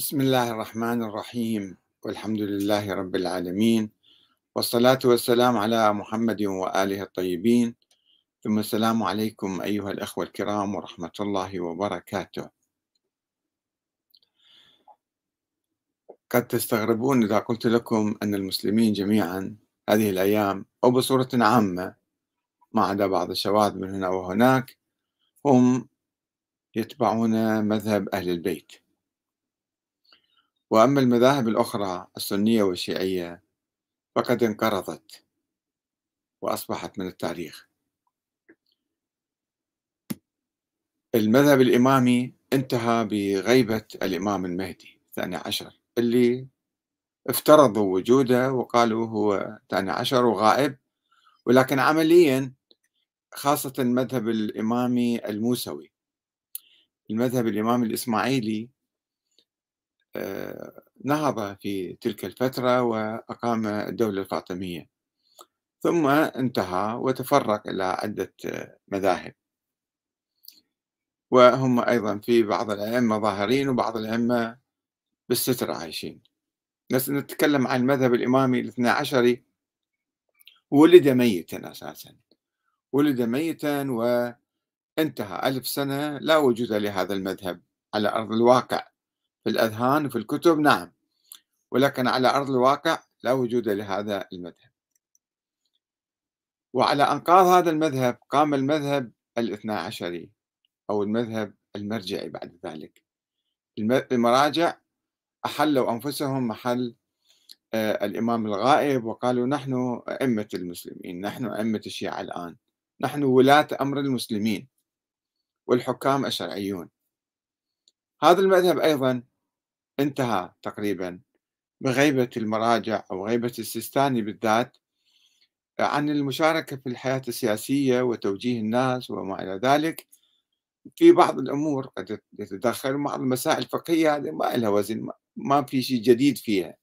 بسم الله الرحمن الرحيم والحمد لله رب العالمين والصلاة والسلام على محمد وآله الطيبين ثم السلام عليكم أيها الأخوة الكرام ورحمة الله وبركاته قد تستغربون إذا قلت لكم أن المسلمين جميعا هذه الأيام أو بصورة عامة ما عدا بعض الشواذ من هنا وهناك هم يتبعون مذهب أهل البيت وأما المذاهب الأخرى السنية والشيعية فقد انقرضت وأصبحت من التاريخ المذهب الإمامي انتهى بغيبة الإمام المهدي الثاني عشر اللي افترضوا وجوده وقالوا هو الثاني عشر وغائب ولكن عمليا خاصة المذهب الإمامي الموسوي المذهب الإمامي الإسماعيلي نهض في تلك الفترة وأقام الدولة الفاطمية ثم انتهى وتفرق إلى عدة مذاهب وهم أيضا في بعض الأئمة ظاهرين وبعض الأئمة بالستر عايشين نتكلم عن المذهب الإمامي الاثنى عشري ولد ميتا أساسا ولد ميتا وانتهى ألف سنة لا وجود لهذا المذهب على أرض الواقع في الأذهان وفي الكتب نعم ولكن على أرض الواقع لا وجود لهذا المذهب وعلى أنقاض هذا المذهب قام المذهب الاثنى عشري أو المذهب المرجعي بعد ذلك المراجع أحلوا أنفسهم محل آه، الإمام الغائب وقالوا نحن أئمة المسلمين نحن أئمة الشيعة الآن نحن ولاة أمر المسلمين والحكام الشرعيون هذا المذهب أيضا انتهى تقريبا بغيبة المراجع أو غيبة السيستاني بالذات عن المشاركة في الحياة السياسية وتوجيه الناس وما إلى ذلك في بعض الأمور قد يتدخل بعض المسائل الفقهية هذه ما لها وزن ما في شيء جديد فيها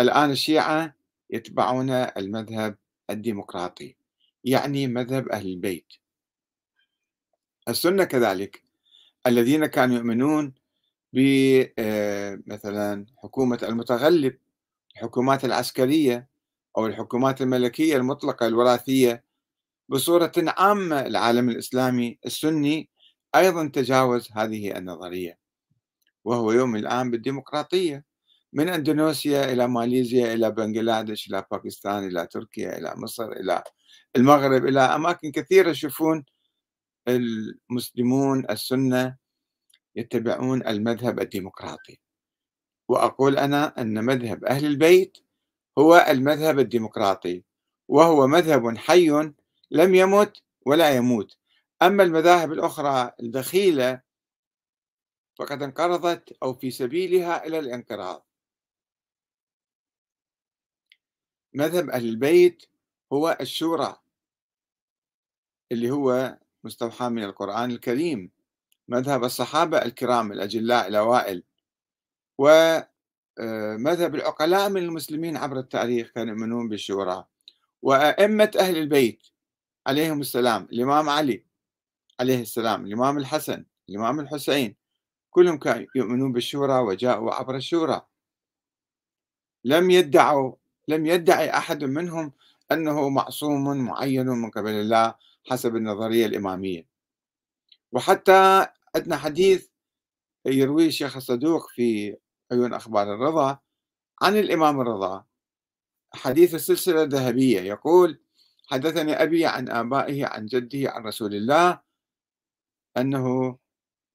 الآن الشيعة يتبعون المذهب الديمقراطي يعني مذهب أهل البيت السنة كذلك الذين كانوا يؤمنون بمثلا آه، حكومة المتغلب الحكومات العسكرية أو الحكومات الملكية المطلقة الوراثية بصورة عامة العالم الإسلامي السني أيضا تجاوز هذه النظرية وهو يوم الآن بالديمقراطية من اندونيسيا الى ماليزيا الى بنغلاديش الى باكستان الى تركيا الى مصر الى المغرب الى اماكن كثيره يشوفون المسلمون السنه يتبعون المذهب الديمقراطي وأقول أنا أن مذهب أهل البيت هو المذهب الديمقراطي وهو مذهب حي لم يمت ولا يموت أما المذاهب الأخرى الدخيلة فقد انقرضت أو في سبيلها إلى الانقراض مذهب أهل البيت هو الشورى اللي هو مستوحى من القرآن الكريم مذهب الصحابة الكرام الأجلاء الأوائل ومذهب آه، العقلاء من المسلمين عبر التاريخ كانوا يؤمنون بالشورى وأئمة أهل البيت عليهم السلام الإمام علي عليه السلام الإمام الحسن الإمام الحسين كلهم كانوا يؤمنون بالشورى وجاءوا عبر الشورى لم يدعوا لم يدعي أحد منهم أنه معصوم معين من قبل الله حسب النظرية الإمامية وحتى عندنا حديث يرويه الشيخ الصدوق في عيون أخبار الرضا عن الإمام الرضا حديث السلسلة الذهبية يقول حدثني أبي عن آبائه عن جده عن رسول الله أنه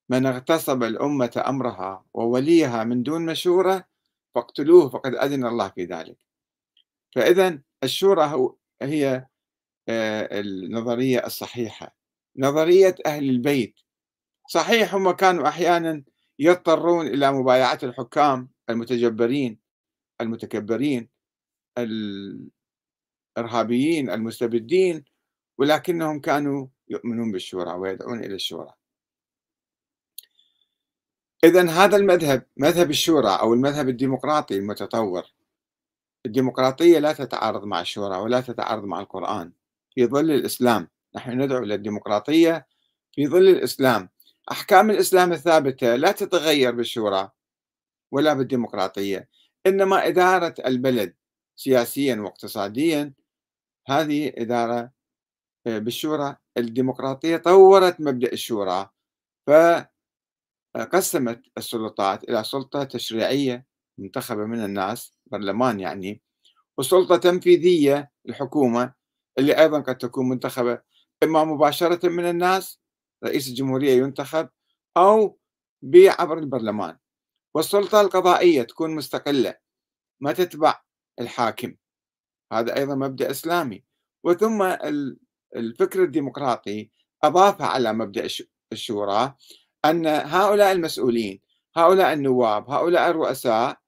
من اغتصب الأمة أمرها ووليها من دون مشورة فاقتلوه فقد أذن الله في ذلك فإذا الشورى هي آه، النظرية الصحيحة نظرية أهل البيت صحيح هم كانوا أحيانا يضطرون إلى مبايعة الحكام المتجبرين المتكبرين الإرهابيين المستبدين ولكنهم كانوا يؤمنون بالشورى ويدعون إلى الشورى إذا هذا المذهب مذهب الشورى أو المذهب الديمقراطي المتطور الديمقراطية لا تتعارض مع الشورى ولا تتعارض مع القرآن في ظل الإسلام نحن ندعو إلى الديمقراطية في ظل الإسلام أحكام الإسلام الثابتة لا تتغير بالشورى ولا بالديمقراطية إنما إدارة البلد سياسيا واقتصاديا هذه إدارة آه، بالشورى الديمقراطية طورت مبدأ الشورى فقسمت السلطات إلى سلطة تشريعية منتخبة من الناس برلمان يعني وسلطة تنفيذية الحكومة اللي أيضا قد تكون منتخبة إما مباشرة من الناس رئيس الجمهورية ينتخب أو عبر البرلمان والسلطة القضائية تكون مستقلة ما تتبع الحاكم هذا أيضا مبدأ إسلامي وثم الفكر الديمقراطي أضاف على مبدأ الشورى أن هؤلاء المسؤولين هؤلاء النواب هؤلاء الرؤساء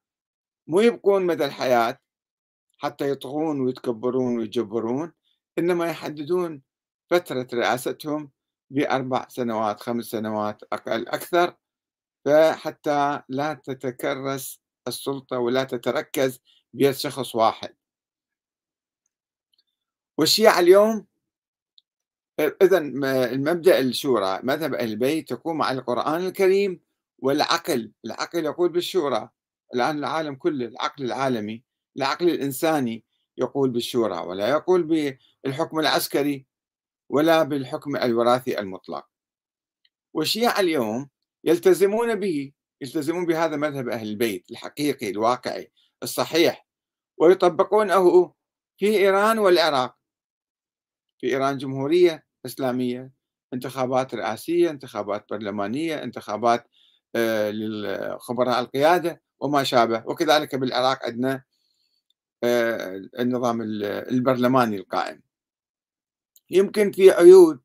مو يبقون مدى الحياة حتى يطغون ويتكبرون ويجبرون إنما يحددون فترة رئاستهم بأربع سنوات خمس سنوات أقل أكثر فحتى لا تتكرس السلطة ولا تتركز بيد شخص واحد والشيعة اليوم آه، إذا المبدأ الشورى مذهب أهل البيت تقوم على القرآن الكريم والعقل العقل يقول بالشورى الآن العالم كله العقل العالمي العقل الإنساني يقول بالشورى ولا يقول بالحكم العسكري ولا بالحكم الوراثي المطلق والشيعة اليوم يلتزمون به يلتزمون بهذا مذهب أهل البيت الحقيقي الواقعي الصحيح ويطبقونه في إيران والعراق في إيران جمهورية إسلامية انتخابات رئاسية انتخابات برلمانية انتخابات آه، للخبراء القيادة وما شابه وكذلك بالعراق عندنا آه، النظام البرلماني القائم يمكن في عيوب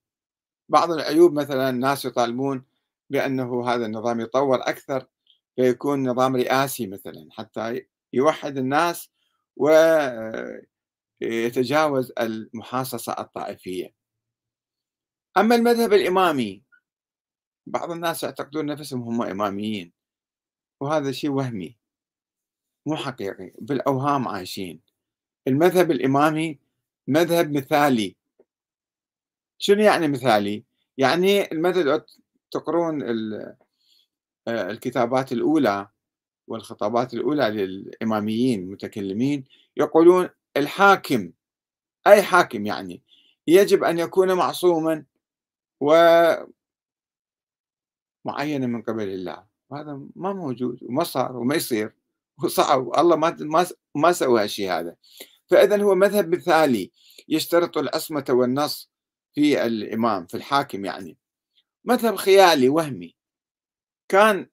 بعض العيوب مثلا الناس يطالبون بأنه هذا النظام يطور أكثر فيكون نظام رئاسي مثلا حتى يوحد الناس ويتجاوز المحاصصة الطائفية أما المذهب الإمامي بعض الناس يعتقدون نفسهم هم إماميين وهذا شيء وهمي مو حقيقي بالأوهام عايشين المذهب الإمامي مذهب مثالي شنو يعني مثالي؟ يعني المثل تقرون آه، الكتابات الأولى والخطابات الأولى للإماميين المتكلمين يقولون الحاكم أي حاكم يعني يجب أن يكون معصوما ومعينا من قبل الله وهذا ما موجود وما صار وما يصير وصعب الله ما ما ما سوى هالشيء هذا فإذا هو مذهب مثالي يشترط العصمة والنص في الإمام في الحاكم يعني مذهب خيالي وهمي كان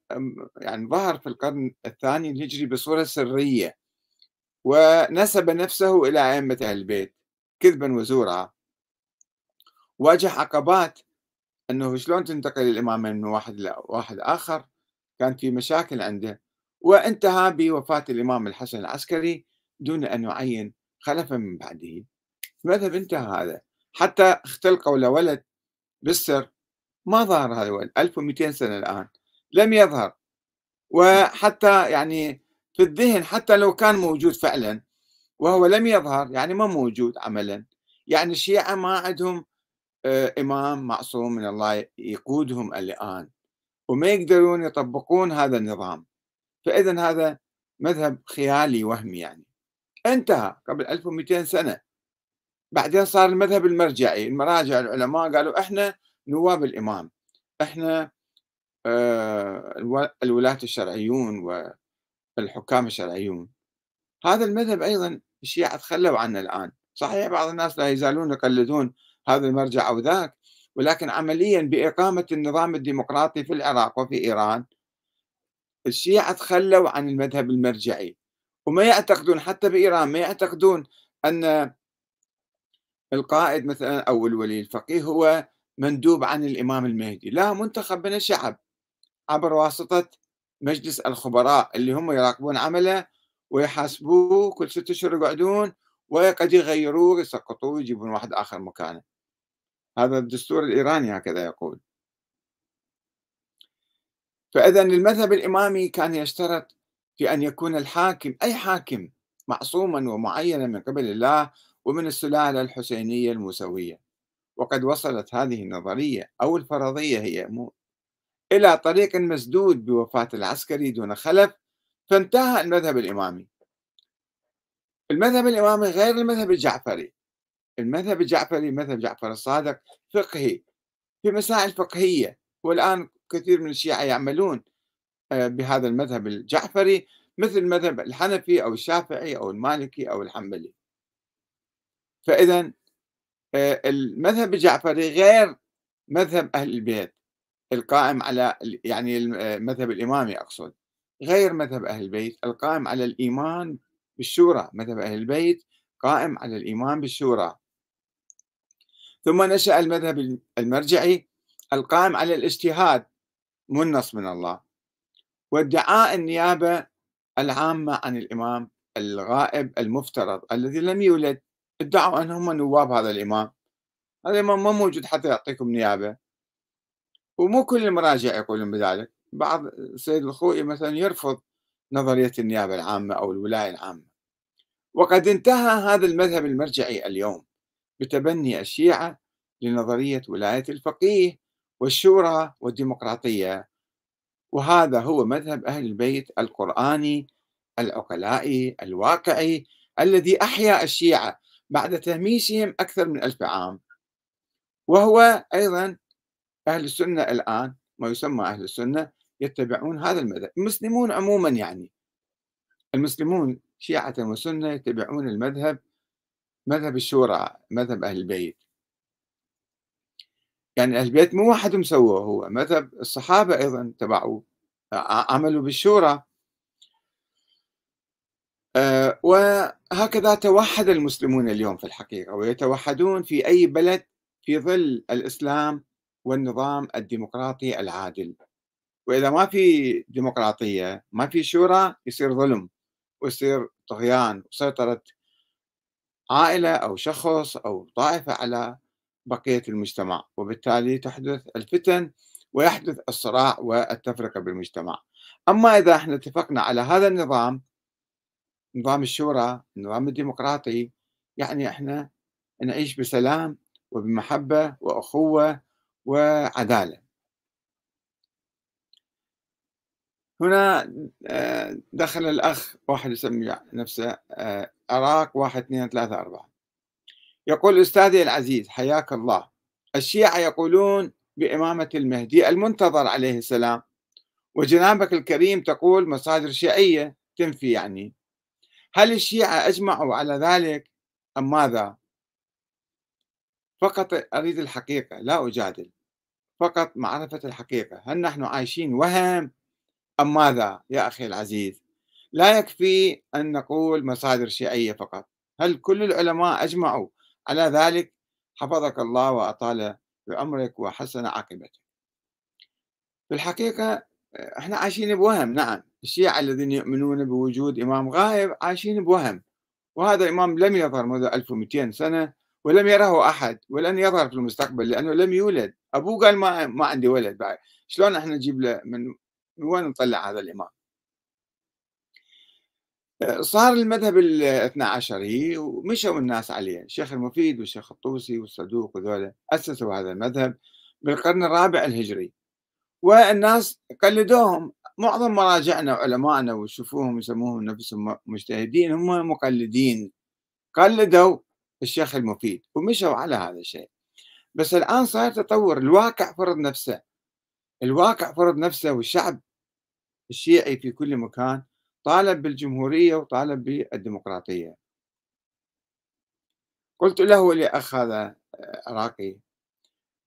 يعني ظهر في القرن الثاني الهجري بصورة سرية ونسب نفسه إلى أئمة أهل البيت كذبا وزورا واجه عقبات أنه شلون تنتقل الامام من واحد لواحد آخر كان في مشاكل عنده وانتهى بوفاة الإمام الحسن العسكري دون أن يعين خلفا من بعده المذهب انتهى هذا حتى اختلقوا لولد بالسر ما ظهر هذا الولد 1200 سنة الآن لم يظهر وحتى يعني في الذهن حتى لو كان موجود فعلا وهو لم يظهر يعني ما موجود عملا يعني الشيعة ما عندهم آه، إمام معصوم من الله يقودهم الآن وما يقدرون يطبقون هذا النظام فإذا هذا مذهب خيالي وهمي يعني انتهى قبل 1200 سنة بعدين صار المذهب المرجعي المراجع العلماء قالوا احنا نواب الامام احنا آه، الولاة الشرعيون والحكام الشرعيون هذا المذهب ايضا الشيعة تخلوا عنه الان صحيح بعض الناس لا يزالون يقلدون هذا المرجع او ذاك ولكن عمليا باقامه النظام الديمقراطي في العراق وفي ايران الشيعة تخلوا عن المذهب المرجعي وما يعتقدون حتى بايران ما يعتقدون ان القائد مثلا أو الولي الفقيه هو مندوب عن الإمام المهدي لا منتخب من الشعب عبر واسطة مجلس الخبراء اللي هم يراقبون عمله ويحاسبوه كل ست أشهر يقعدون وقد يغيروه يسقطوه ويجيبون واحد آخر مكانه هذا الدستور الإيراني هكذا يقول فإذا المذهب الإمامي كان يشترط في أن يكون الحاكم أي حاكم معصوما ومعينا من قبل الله ومن السلالة الحسينية الموسوية وقد وصلت هذه النظرية أو الفرضية هي إلى طريق مسدود بوفاة العسكري دون خلف فانتهى المذهب الإمامي المذهب الإمامي غير المذهب الجعفري المذهب الجعفري مذهب جعفر الصادق فقهي في مسائل فقهية والآن كثير من الشيعة يعملون آه، بهذا المذهب الجعفري مثل مذهب الحنفي أو الشافعي أو المالكي أو الحنبلي فإذا المذهب الجعفري غير مذهب أهل البيت القائم على يعني المذهب الإمامي أقصد غير مذهب أهل البيت القائم على الإيمان بالشورى مذهب أهل البيت قائم على الإيمان بالشورى ثم نشأ المذهب المرجعي القائم على الاجتهاد منص من الله وادعاء النيابة العامة عن الإمام الغائب المفترض الذي لم يولد ادعوا انهم نواب هذا الامام هذا الامام ما موجود حتى يعطيكم نيابه ومو كل المراجع يقولون بذلك بعض السيد الخوئي مثلا يرفض نظريه النيابه العامه او الولايه العامه وقد انتهى هذا المذهب المرجعي اليوم بتبني الشيعه لنظريه ولايه الفقيه والشورى والديمقراطيه وهذا هو مذهب اهل البيت القراني العقلائي الواقعي الذي احيا الشيعه بعد تهميشهم أكثر من ألف عام وهو أيضا أهل السنة الآن ما يسمى أهل السنة يتبعون هذا المذهب المسلمون عموما يعني المسلمون شيعة وسنة يتبعون المذهب مذهب الشورى مذهب أهل البيت يعني أهل البيت مو واحد سووه هو مذهب الصحابة أيضا تبعوه عملوا بالشورى آه، وهكذا توحد المسلمون اليوم في الحقيقة ويتوحدون في أي بلد في ظل الإسلام والنظام الديمقراطي العادل وإذا ما في ديمقراطية ما في شورى يصير ظلم ويصير طغيان وسيطرة عائلة أو شخص أو طائفة على بقية المجتمع وبالتالي تحدث الفتن ويحدث الصراع والتفرقة بالمجتمع أما إذا احنا اتفقنا على هذا النظام نظام الشورى النظام الديمقراطي يعني احنا نعيش بسلام وبمحبة وأخوة وعدالة هنا آه، دخل الأخ واحد يسمي نفسه عراق آه، واحد اثنين ثلاثة أربعة يقول أستاذي العزيز حياك الله الشيعة يقولون بإمامة المهدي المنتظر عليه السلام وجنابك الكريم تقول مصادر شيعية تنفي يعني هل الشيعة أجمعوا على ذلك أم ماذا؟ فقط أريد الحقيقة لا أجادل فقط معرفة الحقيقة هل نحن عايشين وهم أم ماذا يا أخي العزيز لا يكفي أن نقول مصادر شيعية فقط هل كل العلماء أجمعوا على ذلك حفظك الله وأطال بعمرك وحسن عاقبتك في الحقيقة احنا عايشين بوهم نعم الشيعة الذين يؤمنون بوجود إمام غائب عايشين بوهم وهذا الإمام لم يظهر منذ 1200 سنة ولم يره أحد ولن يظهر في المستقبل لأنه لم يولد أبوه قال ما, ما عندي ولد بعد شلون احنا نجيب له من, من وين نطلع هذا الإمام صار المذهب الاثنى عشري ومشوا الناس عليه الشيخ المفيد والشيخ الطوسي والصدوق وذولا أسسوا هذا المذهب بالقرن الرابع الهجري والناس قلدوهم معظم مراجعنا وعلمائنا وشوفوهم يسموهم نفسهم مجتهدين هم مقلدين قلدوا الشيخ المفيد ومشوا على هذا الشيء بس الآن صار تطور الواقع فرض نفسه الواقع فرض نفسه والشعب الشيعي في كل مكان طالب بالجمهورية وطالب بالديمقراطية قلت له لأخ هذا آه، عراقي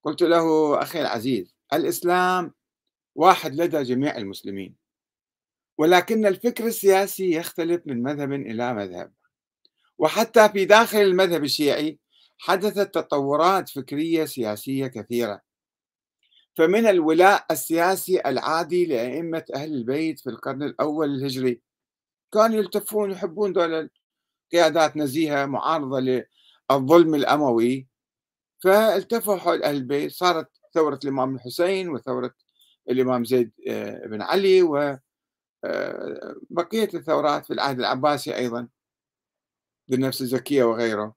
قلت له أخي العزيز الإسلام واحد لدى جميع المسلمين ولكن الفكر السياسي يختلف من مذهب إلى مذهب وحتى في داخل المذهب الشيعي حدثت تطورات فكرية سياسية كثيرة فمن الولاء السياسي العادي لأئمة أهل البيت في القرن الأول الهجري كانوا يلتفون يحبون دول قيادات نزيهة معارضة للظلم الأموي فالتفوا حول أهل البيت صارت ثورة الإمام الحسين وثورة الإمام زيد آه، بن علي وبقية آه، الثورات في العهد العباسي أيضا بالنفس الزكية وغيره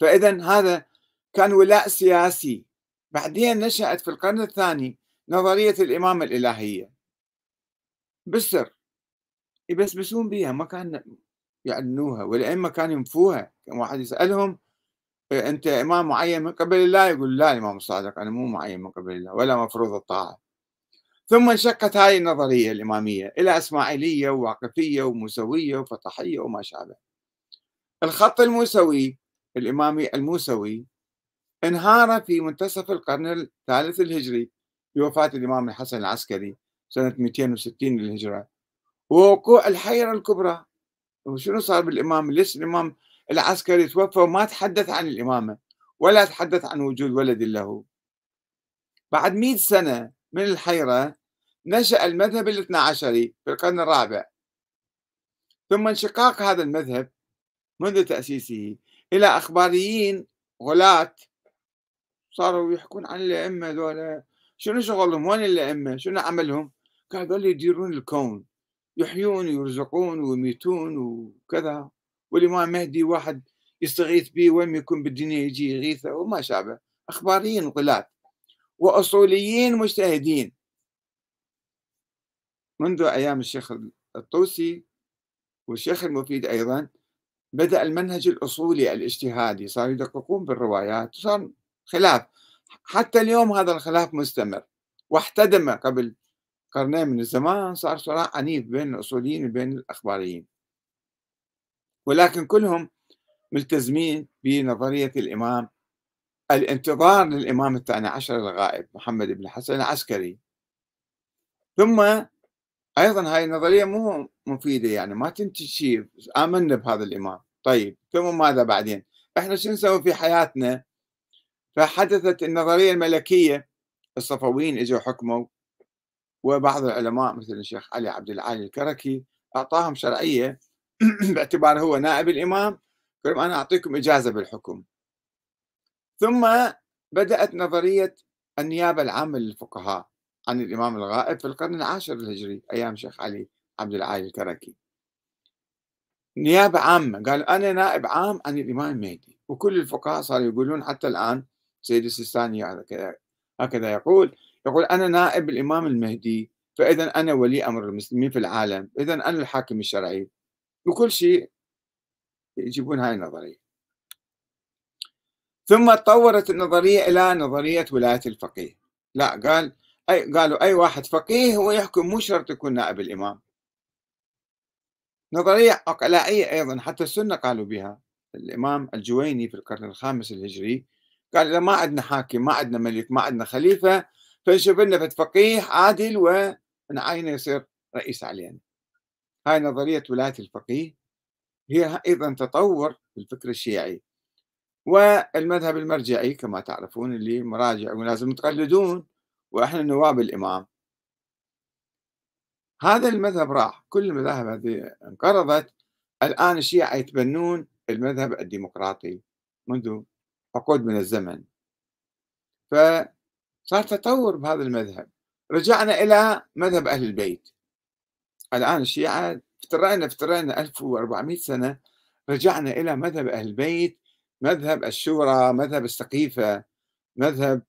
فإذا هذا كان ولاء سياسي بعدين نشأت في القرن الثاني نظرية الإمامة الإلهية بالسر يبسبسون بها ما كان يعنوها والأئمة كانوا ينفوها كان واحد يسألهم انت امام معين من قبل الله يقول لا الامام الصادق انا مو معين من قبل الله ولا مفروض الطاعه ثم انشقت هاي النظريه الاماميه الى اسماعيليه وواقفيه وموسويه وفتحيه وما شابه الخط الموسوي الامامي الموسوي انهار في منتصف القرن الثالث الهجري بوفاه الامام الحسن العسكري سنه 260 للهجره ووقوع الحيره الكبرى وشنو صار بالامام ليش الامام العسكري توفى وما تحدث عن الإمامة ولا تحدث عن وجود ولد له بعد 100 سنة من الحيرة نشأ المذهب الاثنى عشري في القرن الرابع ثم انشقاق هذا المذهب منذ تأسيسه إلى أخباريين غلاة صاروا يحكون عن الأئمة ذولا شنو شغلهم وين الأئمة شنو عملهم قالوا يديرون الكون يحيون ويرزقون ويميتون وكذا والامام مهدي واحد يستغيث به وين يكون بالدنيا يجي يغيثه وما شابه اخباريين غلاة واصوليين مجتهدين منذ ايام الشيخ الطوسي والشيخ المفيد ايضا بدا المنهج الاصولي الاجتهادي صاروا يدققون بالروايات وصار خلاف حتى اليوم هذا الخلاف مستمر واحتدم قبل قرنين من الزمان صار صراع عنيف بين الاصوليين وبين الاخباريين ولكن كلهم ملتزمين بنظرية الإمام الانتظار للإمام الثاني عشر الغائب محمد بن حسن العسكري ثم أيضا هاي النظرية مو مفيدة يعني ما تنتج شيء آمنا بهذا الإمام طيب ثم ماذا بعدين إحنا شو نسوي في حياتنا فحدثت النظرية الملكية الصفويين اجوا حكموا وبعض العلماء مثل الشيخ علي عبد العالي الكركي أعطاهم شرعية باعتبار هو نائب الإمام قال أنا أعطيكم إجازة بالحكم ثم بدأت نظرية النيابة العامة للفقهاء عن الإمام الغائب في القرن العاشر الهجري أيام شيخ علي عبد العالي الكركي نيابة عامة قال أنا نائب عام عن الإمام المهدي وكل الفقهاء صاروا يقولون حتى الآن سيد السيستاني هكذا يقول يقول أنا نائب الإمام المهدي فإذا أنا ولي أمر المسلمين في العالم إذا أنا الحاكم الشرعي بكل شيء يجيبون هاي النظرية ثم تطورت النظرية إلى نظرية ولاية الفقيه لا قال أي قالوا أي واحد فقيه هو يحكم مو شرط يكون نائب الإمام نظرية عقلائية أيضا حتى السنة قالوا بها الإمام الجويني في القرن الخامس الهجري قال إذا ما عندنا حاكم ما عندنا ملك ما عندنا خليفة فنشوف لنا فقيه عادل ونعينه يصير رئيس علينا هاي نظرية ولاية الفقيه هي أيضا تطور في الفكر الشيعي والمذهب المرجعي كما تعرفون اللي مراجع ولازم تقلدون وإحنا نواب الإمام هذا المذهب راح كل المذاهب هذه انقرضت الآن الشيعة يتبنون المذهب الديمقراطي منذ عقود من الزمن فصار تطور بهذا المذهب رجعنا إلى مذهب أهل البيت الآن الشيعة افترعنا افترعنا 1400 سنة رجعنا إلى مذهب أهل البيت مذهب الشورى مذهب السقيفة مذهب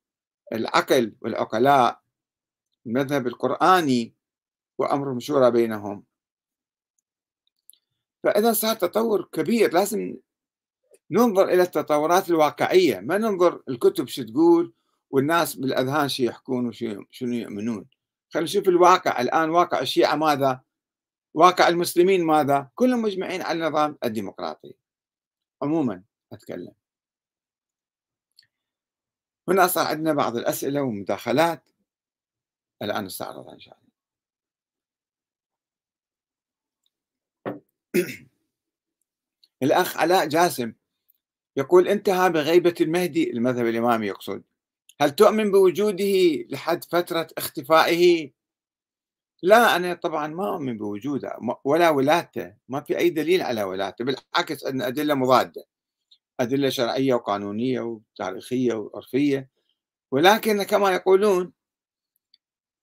العقل والعقلاء المذهب القرآني وأمرهم شورى بينهم فإذا صار تطور كبير لازم ننظر إلى التطورات الواقعية ما ننظر الكتب شو تقول والناس بالأذهان شو يحكون وشنو يؤمنون خلينا نشوف الواقع الآن واقع الشيعة ماذا واقع المسلمين ماذا؟ كلهم مجمعين على النظام الديمقراطي عموما أتكلم هنا صار عندنا بعض الأسئلة ومداخلات الآن نستعرضها إن شاء الله الأخ علاء جاسم يقول انتهى بغيبة المهدي المذهب الإمامي يقصد هل تؤمن بوجوده لحد فترة اختفائه لا انا طبعا ما اؤمن بوجوده ولا ولادته ما في اي دليل على ولادته بالعكس عندنا ادله مضاده ادله شرعيه وقانونيه وتاريخيه وعرفيه ولكن كما يقولون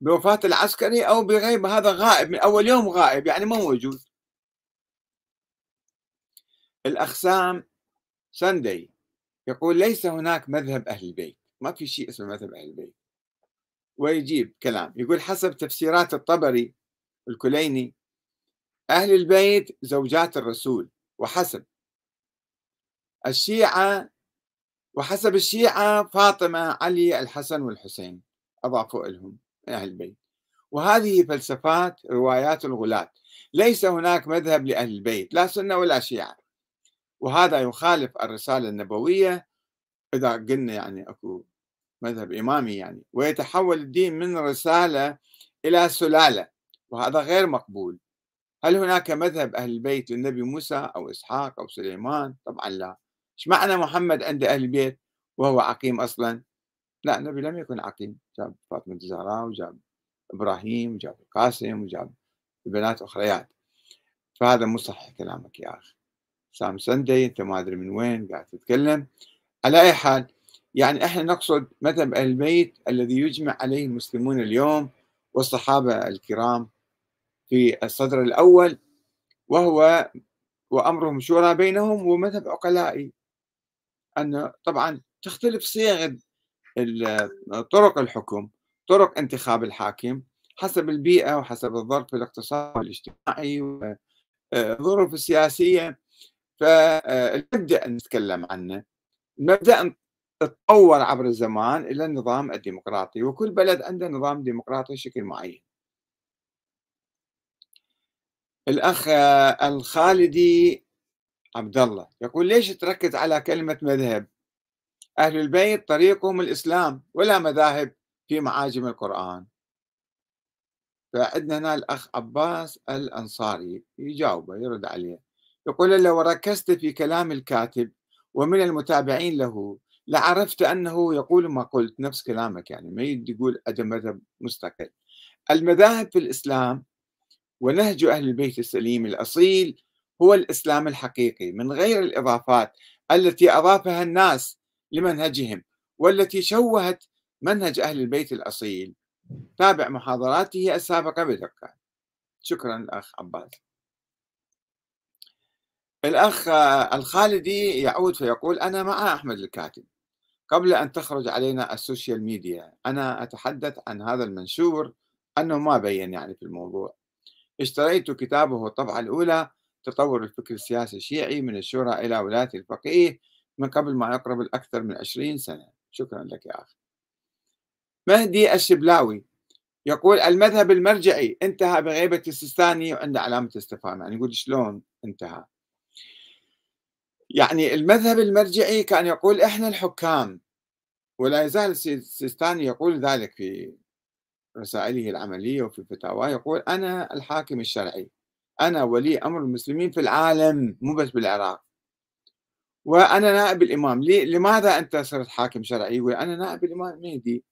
بوفاه العسكري او بغيب هذا غائب من اول يوم غائب يعني ما موجود الاخسام سندي يقول ليس هناك مذهب اهل البيت ما في شيء اسمه مذهب اهل البيت ويجيب كلام يقول حسب تفسيرات الطبري الكليني أهل البيت زوجات الرسول وحسب الشيعة وحسب الشيعة فاطمة علي الحسن والحسين أضافوا لهم أهل البيت وهذه فلسفات روايات الغلاة ليس هناك مذهب لأهل البيت لا سنة ولا شيعة وهذا يخالف الرسالة النبوية إذا قلنا يعني أكو مذهب إمامي يعني ويتحول الدين من رسالة إلى سلالة وهذا غير مقبول هل هناك مذهب أهل البيت للنبي موسى أو إسحاق أو سليمان طبعا لا ايش معنى محمد عند أهل البيت وهو عقيم أصلا لا النبي لم يكن عقيم جاب فاطمة الزهراء وجاب إبراهيم وجاب القاسم وجاب بنات أخريات فهذا مو صحيح كلامك يا أخي سام سندي أنت ما أدري من وين قاعد تتكلم على أي حال يعني احنا نقصد مذهب البيت الذي يجمع عليه المسلمون اليوم والصحابه الكرام في الصدر الاول وهو وامرهم شورى بينهم ومذهب عقلائي ان طبعا تختلف صيغ طرق الحكم طرق انتخاب الحاكم حسب البيئه وحسب الظرف الاقتصادي والاجتماعي والظروف آه، السياسيه فالمبدا نتكلم عنه المبدا تطور عبر الزمان الى النظام الديمقراطي وكل بلد عنده نظام ديمقراطي بشكل معين الاخ آه، الخالدي عبد الله يقول ليش تركز على كلمه مذهب اهل البيت طريقهم الاسلام ولا مذاهب في معاجم القران فعندنا هنا الاخ عباس الانصاري يجاوبه يرد عليه يقول لو ركزت في كلام الكاتب ومن المتابعين له لعرفت أنه يقول ما قلت نفس كلامك يعني ما يقول أدم مذهب مستقل المذاهب في الإسلام ونهج أهل البيت السليم الأصيل هو الإسلام الحقيقي من غير الإضافات التي أضافها الناس لمنهجهم والتي شوهت منهج أهل البيت الأصيل تابع محاضراته السابقة بدقة شكرا الأخ عباس الأخ الخالدي يعود فيقول أنا مع أحمد الكاتب قبل أن تخرج علينا السوشيال ميديا أنا أتحدث عن هذا المنشور أنه ما بين يعني في الموضوع اشتريت كتابه الطبعة الأولى تطور الفكر السياسي الشيعي من الشورى إلى ولاية الفقيه من قبل ما يقرب الأكثر من 20 سنة شكرا لك يا أخي مهدي الشبلاوي يقول المذهب المرجعي انتهى بغيبة السستاني وعنده علامة استفهام يعني يقول شلون انتهى يعني المذهب المرجعي كان يقول احنا الحكام ولا يزال السيستاني يقول ذلك في رسائله العمليه وفي فتاواه يقول انا الحاكم الشرعي انا ولي امر المسلمين في العالم مو بس بالعراق وانا نائب الامام لماذا انت صرت حاكم شرعي وانا نائب الامام المهدي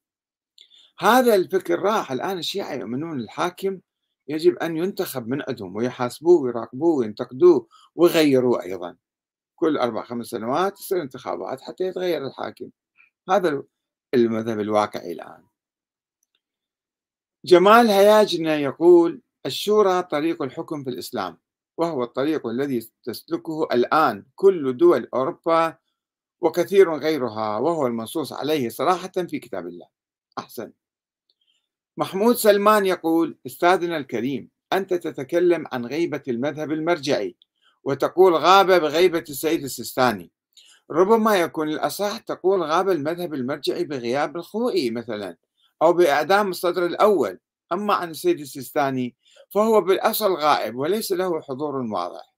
هذا الفكر راح الان الشيعه يؤمنون الحاكم يجب ان ينتخب من عندهم ويحاسبوه ويراقبوه وينتقدوه ويغيروه ايضا كل أربع خمس سنوات تصير انتخابات حتى يتغير الحاكم هذا المذهب الواقعي الآن جمال هياجنا يقول الشورى طريق الحكم في الإسلام وهو الطريق الذي تسلكه الآن كل دول أوروبا وكثير غيرها وهو المنصوص عليه صراحة في كتاب الله أحسن محمود سلمان يقول استاذنا الكريم أنت تتكلم عن غيبة المذهب المرجعي وتقول غاب بغيبة السيد السيستاني ربما يكون الأصح تقول غاب المذهب المرجعي بغياب الخوئي مثلا أو بإعدام الصدر الأول أما عن السيد السيستاني فهو بالأصل غائب وليس له حضور واضح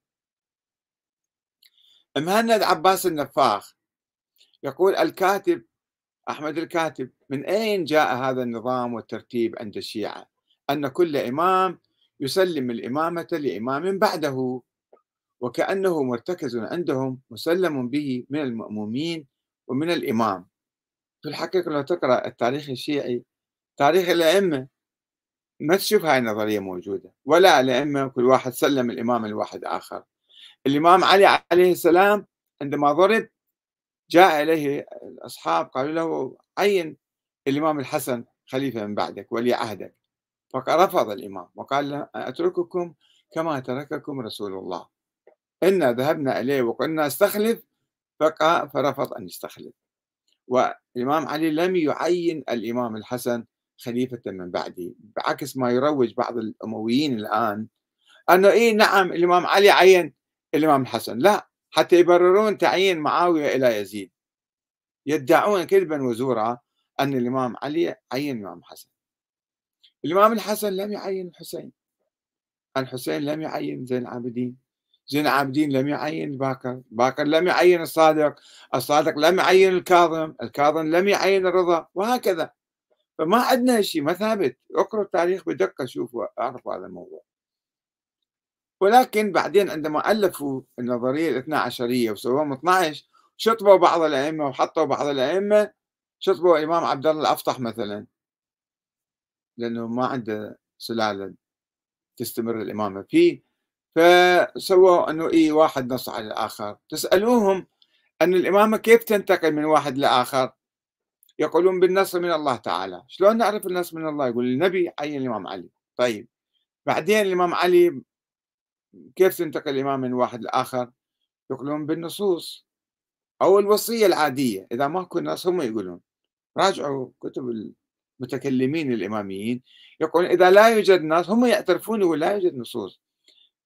مهند عباس النفاخ يقول الكاتب أحمد الكاتب من أين جاء هذا النظام والترتيب عند الشيعة أن كل إمام يسلم الإمامة لإمام بعده وكأنه مرتكز عندهم مسلم به من المأمومين ومن الإمام في الحقيقة لو تقرأ التاريخ الشيعي تاريخ الأئمة ما تشوف هاي النظرية موجودة ولا الأئمة كل واحد سلم الإمام الواحد آخر الإمام علي عليه السلام عندما ضرب جاء إليه الأصحاب قالوا له عين الإمام الحسن خليفة من بعدك ولي عهدك فرفض الإمام وقال أترككم كما ترككم رسول الله إنا ذهبنا إليه وقلنا استخلف فرفض أن يستخلف والإمام علي لم يعين الإمام الحسن خليفة من بعده بعكس ما يروج بعض الأمويين الآن أنه إيه نعم الإمام علي عين الإمام الحسن لا حتى يبررون تعيين معاوية إلى يزيد يدعون كذبا وزورا أن الإمام علي عين الإمام الحسن الإمام الحسن لم يعين الحسين الحسين لم يعين زين العابدين زين العابدين لم يعين باكر باكر لم يعين الصادق الصادق لم يعين الكاظم الكاظم لم يعين الرضا وهكذا فما عندنا شيء ما ثابت اقرأ التاريخ بدقة شوفوا اعرفوا هذا الموضوع ولكن بعدين عندما ألفوا النظرية الاثنا عشرية وسووهم 12 شطبوا بعض الأئمة وحطوا بعض الأئمة شطبوا الإمام عبد الله الأفطح مثلا لأنه ما عنده سلالة تستمر الإمامة فيه فسووا انه اي واحد نص على الاخر تسالوهم ان الامامه كيف تنتقل من واحد لاخر يقولون بالنص من الله تعالى شلون نعرف النص من الله يقول النبي عين الامام علي طيب بعدين الامام علي كيف تنتقل الامام من واحد لاخر يقولون بالنصوص او الوصيه العاديه اذا ماكو نص هم يقولون راجعوا كتب المتكلمين الاماميين يقولون اذا لا يوجد نص هم يعترفون ولا يوجد نصوص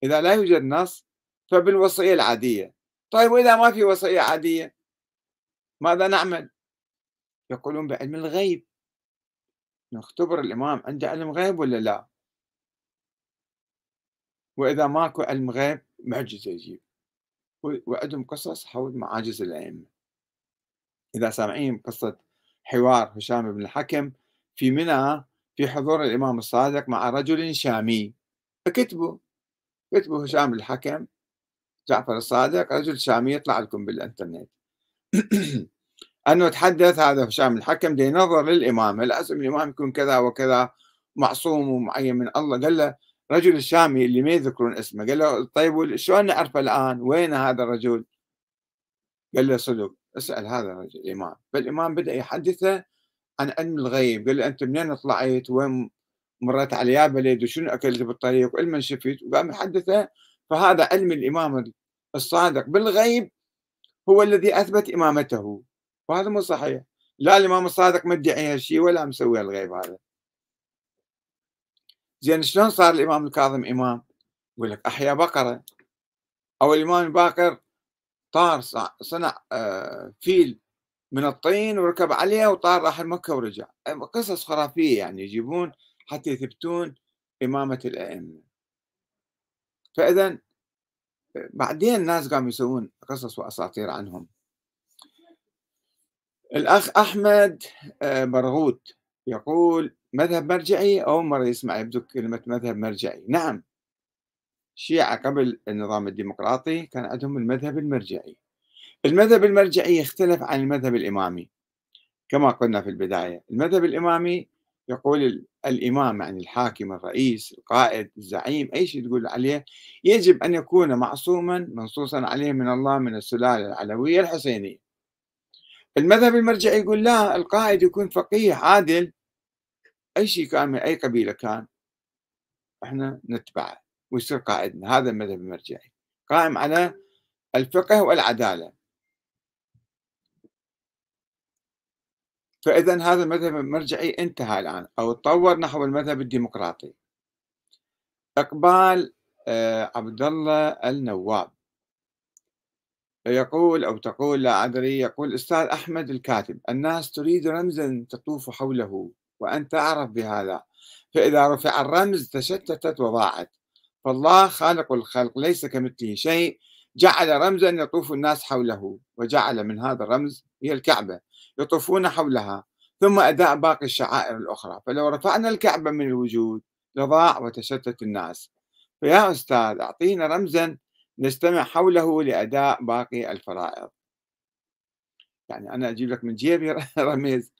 إذا لا يوجد نص فبالوصية العادية طيب وإذا ما في وصية عادية ماذا نعمل يقولون بعلم الغيب نختبر الإمام عنده علم غيب ولا لا وإذا ماكو علم غيب معجزة يجيب وعندهم قصص حول معاجز الأئمة إذا سامعين قصة حوار هشام بن الحكم في منى في حضور الإمام الصادق مع رجل شامي فكتبوا كتبوا هشام الحكم جعفر الصادق رجل شامي يطلع لكم بالانترنت انه تحدث هذا هشام الحكم دي نظر للامام لازم الامام يكون كذا وكذا معصوم ومعين من الله قال له رجل الشامي اللي ما يذكرون اسمه قال له طيب شلون نعرفه الان وين هذا الرجل قال له صدق اسال هذا الرجل الامام فالامام بدا يحدثه عن علم الغيب قال له انت منين طلعت وين مريت على يا بلد وشنو اكلت بالطريق علما شفت وقام حدثه فهذا علم الامام الصادق بالغيب هو الذي اثبت امامته وهذا مو صحيح لا الامام الصادق مدعي هالشيء ولا مسوي الغيب هذا زين شلون صار الامام الكاظم امام؟ يقول لك احيا بقره او الامام الباقر طار صنع آه، فيل من الطين وركب عليه وطار راح مكه ورجع قصص خرافيه يعني يجيبون حتى يثبتون إمامة الأئمة فإذا بعدين الناس قاموا يسوون قصص وأساطير عنهم الأخ أحمد برغوت آه، يقول مذهب مرجعي أول مرة يسمع يبدو كلمة مذهب مرجعي نعم الشيعة قبل النظام الديمقراطي كان عندهم المذهب المرجعي المذهب المرجعي يختلف عن المذهب الإمامي كما قلنا في البداية المذهب الإمامي يقول الإمام يعني الحاكم الرئيس القائد الزعيم أي شيء تقول عليه يجب أن يكون معصوما منصوصا عليه من الله من السلالة العلوية الحسينية المذهب المرجعي يقول لا القائد يكون فقيه عادل أي شيء كان من أي قبيلة كان احنا نتبعه ويصير قائدنا هذا المذهب المرجعي قائم على الفقه والعدالة فإذا هذا المذهب المرجعي انتهى الآن أو تطور نحو المذهب الديمقراطي إقبال آه، عبد الله النواب يقول أو تقول لا أدري يقول أستاذ أحمد الكاتب الناس تريد رمزا تطوف حوله وأنت أعرف بهذا فإذا رفع الرمز تشتتت وضاعت فالله خالق الخلق ليس كمثله شيء جعل رمزا يطوف الناس حوله وجعل من هذا الرمز هي الكعبة يطوفون حولها ثم أداء باقي الشعائر الأخرى فلو رفعنا الكعبة من الوجود لضاع وتشتت الناس فيا أستاذ أعطينا رمزا نجتمع حوله لأداء باقي الفرائض يعني أنا أجيب لك من جيبي رمز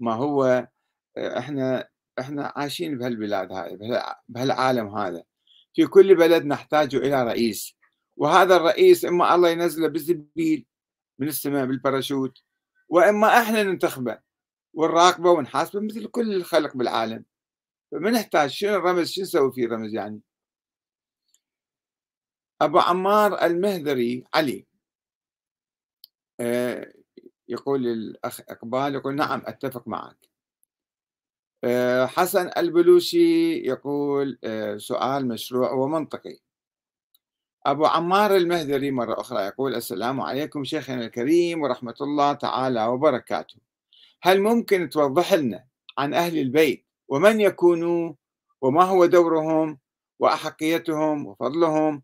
ما هو آه، إحنا إحنا عايشين بهالبلاد هاي بهالعالم هذا في كل بلد نحتاج إلى رئيس وهذا الرئيس إما الله ينزله بالزبيل من السماء بالباراشوت واما احنا ننتخبه ونراقبه ونحاسبه مثل كل الخلق بالعالم فما نحتاج شنو الرمز شنو نسوي فيه رمز يعني ابو عمار المهذري علي آه، يقول الاخ اقبال يقول نعم اتفق معك آه، حسن البلوشي يقول آه، سؤال مشروع ومنطقي أبو عمار المهذري مرة أخرى يقول السلام عليكم شيخنا الكريم ورحمة الله تعالى وبركاته هل ممكن توضح لنا عن أهل البيت ومن يكونوا وما هو دورهم وأحقيتهم وفضلهم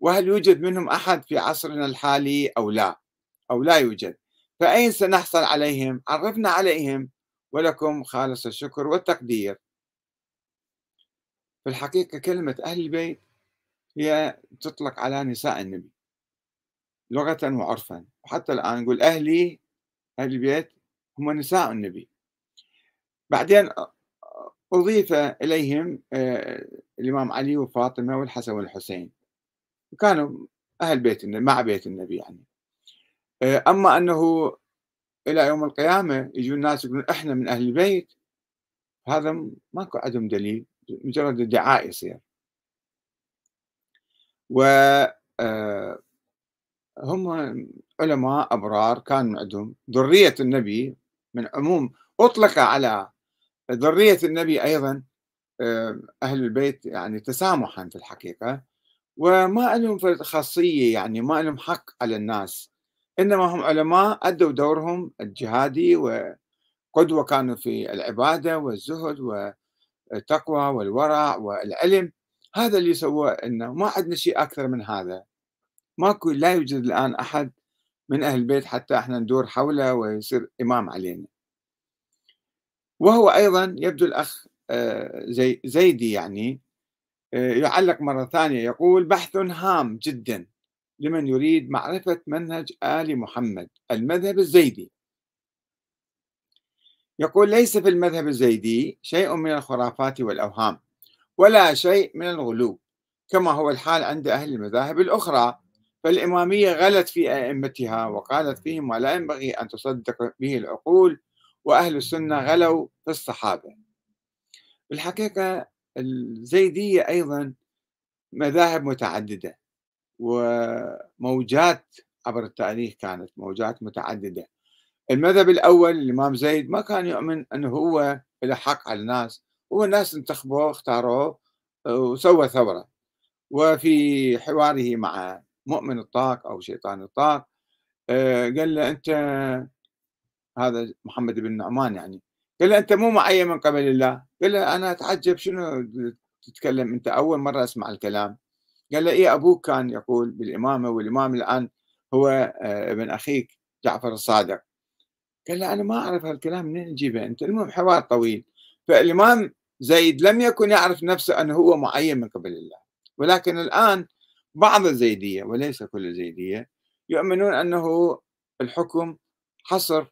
وهل يوجد منهم أحد في عصرنا الحالي أو لا أو لا يوجد فأين سنحصل عليهم عرفنا عليهم ولكم خالص الشكر والتقدير في الحقيقة كلمة أهل البيت هي تطلق على نساء النبي لغة وعرفا وحتى الآن نقول أهلي أهل البيت هم نساء النبي بعدين أضيف إليهم آه، الإمام علي وفاطمة والحسن والحسين وكانوا أهل بيت النبي مع بيت النبي يعني آه، أما أنه إلى يوم القيامة يجون الناس يقولون إحنا من أهل البيت هذا ماكو عندهم دليل مجرد ادعاء يصير و آه، هم علماء أبرار كان عندهم ذرية النبي من عموم أطلق على ذرية النبي أيضا آه، أهل البيت يعني تسامحا في الحقيقة وما لهم خاصية يعني ما لهم حق على الناس إنما هم علماء أدوا دورهم الجهادي وقدوة كانوا في العبادة والزهد والتقوى والورع والعلم هذا اللي سووه انه ما عندنا شيء اكثر من هذا ماكو لا يوجد الان احد من اهل البيت حتى احنا ندور حوله ويصير امام علينا وهو ايضا يبدو الاخ آه، زي زيدي يعني آه، يعلق مره ثانيه يقول بحث هام جدا لمن يريد معرفه منهج ال محمد المذهب الزيدي يقول ليس في المذهب الزيدي شيء من الخرافات والاوهام ولا شيء من الغلو كما هو الحال عند أهل المذاهب الأخرى فالإمامية غلت في أئمتها وقالت فيهم ما لا ينبغي أن تصدق به العقول وأهل السنة غلوا في الصحابة بالحقيقة الزيدية أيضا مذاهب متعددة وموجات عبر التاريخ كانت موجات متعددة المذهب الأول الإمام زيد ما كان يؤمن أنه هو له حق على الناس والناس انتخبوه اختاروه وسوى ثورة وفي حواره مع مؤمن الطاق أو شيطان الطاق آه، قال له أنت هذا محمد بن نعمان يعني قال له أنت مو معي من قبل الله قال له أنا أتعجب شنو تتكلم أنت أول مرة أسمع الكلام قال له إيه أبوك كان يقول بالإمامة والإمام الآن هو آه، ابن أخيك جعفر الصادق قال له أنا ما أعرف هالكلام منين نجيبه أنت المهم حوار طويل فالإمام زيد لم يكن يعرف نفسه أنه هو معين من قبل الله ولكن الآن بعض الزيدية وليس كل الزيدية يؤمنون أنه الحكم حصر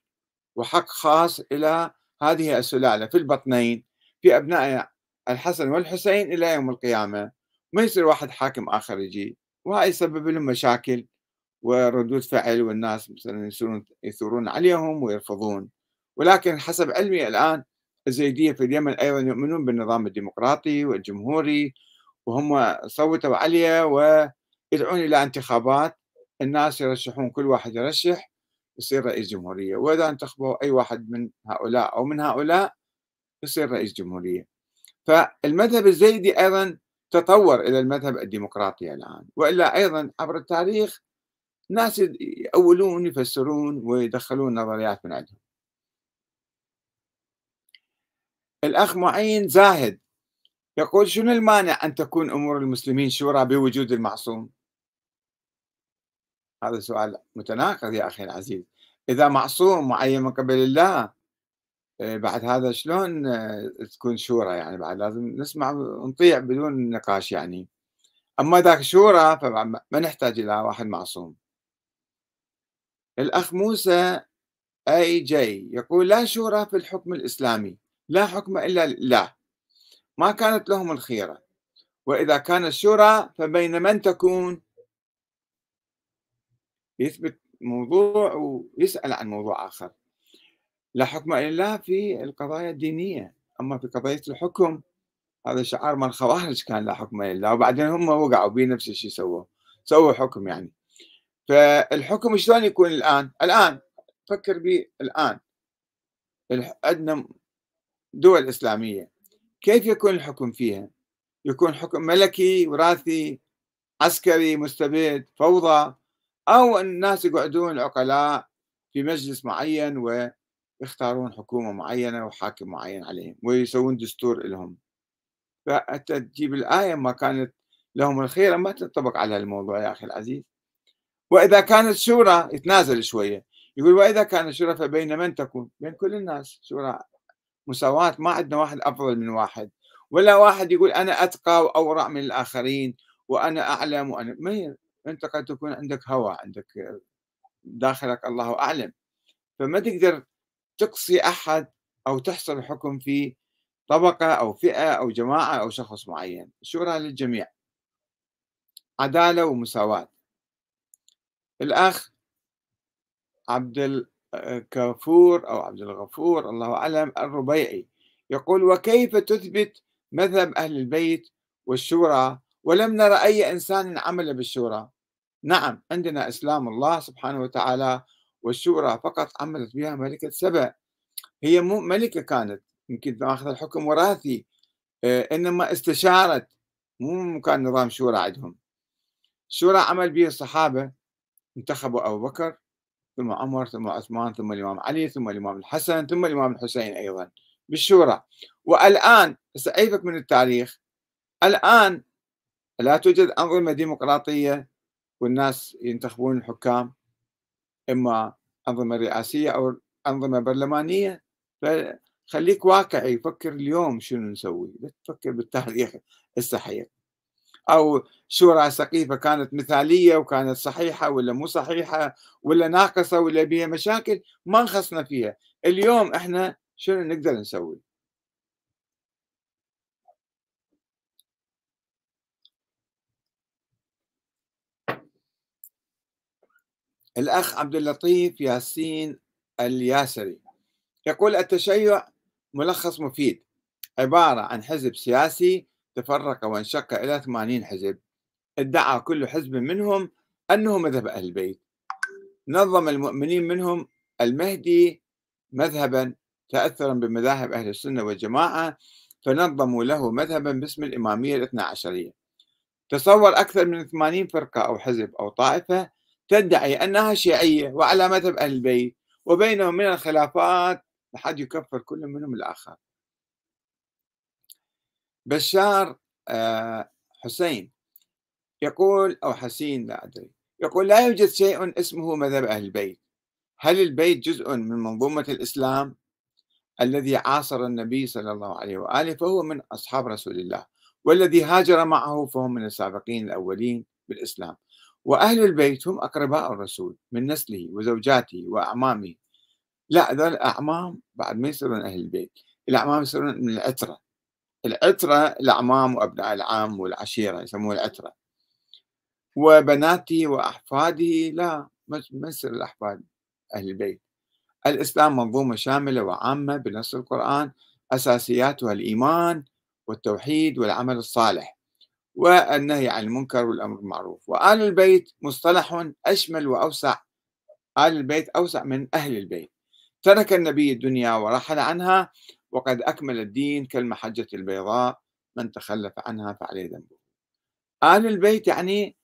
وحق خاص إلى هذه السلالة في البطنين في أبناء الحسن والحسين إلى يوم القيامة ما يصير واحد حاكم آخر يجي وهذا يسبب لهم مشاكل وردود فعل والناس مثلا يثورون عليهم ويرفضون ولكن حسب علمي الآن الزيدية في اليمن أيضا يؤمنون بالنظام الديمقراطي والجمهوري وهم صوتوا عليه ويدعون إلى انتخابات الناس يرشحون كل واحد يرشح يصير رئيس جمهورية وإذا انتخبوا أي واحد من هؤلاء أو من هؤلاء يصير رئيس جمهورية فالمذهب الزيدي أيضا تطور إلى المذهب الديمقراطي الآن وإلا أيضا عبر التاريخ ناس يأولون يفسرون ويدخلون نظريات من عندهم الأخ معين زاهد يقول شنو المانع أن تكون أمور المسلمين شورى بوجود المعصوم هذا سؤال متناقض يا أخي العزيز إذا معصوم معين من قبل الله آه، بعد هذا شلون آه، تكون شورى يعني بعد لازم نسمع ونطيع بدون نقاش يعني أما ذاك شورى فما نحتاج إلى واحد معصوم الأخ موسى أي جي يقول لا شورى في الحكم الإسلامي لا حكم إلا لله ما كانت لهم الخيرة وإذا كان الشورى فبين من تكون يثبت موضوع ويسأل عن موضوع آخر لا حكم إلا الله في القضايا الدينية أما في قضية الحكم هذا شعار مال الخوارج كان لا حكم إلا الله وبعدين هم وقعوا به نفس الشيء سووا سووا حكم يعني فالحكم شلون يكون الآن الآن فكر به الآن عندنا دول إسلامية كيف يكون الحكم فيها يكون حكم ملكي وراثي عسكري مستبد فوضى أو الناس يقعدون عقلاء في مجلس معين ويختارون حكومة معينة وحاكم معين عليهم ويسوون دستور لهم فأنت تجيب الآية ما كانت لهم الخيرة ما تنطبق على الموضوع يا أخي العزيز وإذا كانت شورى يتنازل شوية يقول وإذا كانت شورى فبين من تكون بين كل الناس شورى مساواة ما عندنا واحد أفضل من واحد ولا واحد يقول أنا أتقى وأورع من الآخرين وأنا أعلم وأنا ما أنت قد تكون عندك هوى عندك داخلك الله أعلم فما تقدر تقصي أحد أو تحصل الحكم في طبقة أو فئة أو جماعة أو شخص معين شورى للجميع عدالة ومساواة الأخ عبد كافور أو عبد الغفور الله أعلم الربيعي يقول وكيف تثبت مذهب أهل البيت والشورى ولم نرى أي إنسان عمل بالشورى نعم عندنا إسلام الله سبحانه وتعالى والشورى فقط عملت بها ملكة سبأ هي مو ملكة كانت يمكن تاخذ الحكم وراثي آه، إنما استشارت مو كان نظام شورى عندهم شورى عمل به الصحابة انتخبوا أبو بكر ثم عمر ثم عثمان ثم الإمام علي ثم الإمام الحسن ثم الإمام الحسين أيضا بالشورى والآن سأعيفك من التاريخ الآن لا توجد أنظمة ديمقراطية والناس ينتخبون الحكام إما أنظمة رئاسية أو أنظمة برلمانية فخليك واقعي فكر اليوم شنو نسوي لا تفكر بالتاريخ السحيق أو شورى سقيفة كانت مثالية وكانت صحيحة ولا مو صحيحة ولا ناقصة ولا بيها مشاكل ما نخصنا فيها اليوم احنا شنو نقدر نسوي الأخ عبد اللطيف ياسين الياسري يقول التشيع ملخص مفيد عبارة عن حزب سياسي تفرق وانشق إلى 80 حزب ادعى كل حزب منهم أنه مذهب أهل البيت نظم المؤمنين منهم المهدي مذهبا تأثرا بمذاهب أهل السنة والجماعة فنظموا له مذهبا باسم الإمامية الاثنى عشرية تصور أكثر من 80 فرقة أو حزب أو طائفة تدعي أنها شيعية وعلى مذهب أهل البيت وبينهم من الخلافات لحد يكفر كل منهم الآخر بشار آه، حسين يقول أو حسين لا أدري يقول لا يوجد شيء اسمه مذهب أهل البيت هل البيت جزء من منظومة الإسلام الذي عاصر النبي صلى الله عليه وآله فهو من أصحاب رسول الله والذي هاجر معه فهم من السابقين الأولين بالإسلام وأهل البيت هم أقرباء الرسول من نسله وزوجاته وأعمامه لا ذول الاعمام بعد ما يصيرون أهل البيت الأعمام يصيرون من العترة العترة الأعمام وأبناء العم والعشيرة يسموه العترة وبناتي وأحفادي لا ما يصير الأحفاد أهل البيت الإسلام منظومة شاملة وعامة بنص القرآن أساسياتها الإيمان والتوحيد والعمل الصالح والنهي عن المنكر والأمر بالمعروف وآل البيت مصطلح أشمل وأوسع آل البيت أوسع من أهل البيت ترك النبي الدنيا ورحل عنها وقد أكمل الدين كالمحجة البيضاء من تخلف عنها فعليه ذنبه آل البيت يعني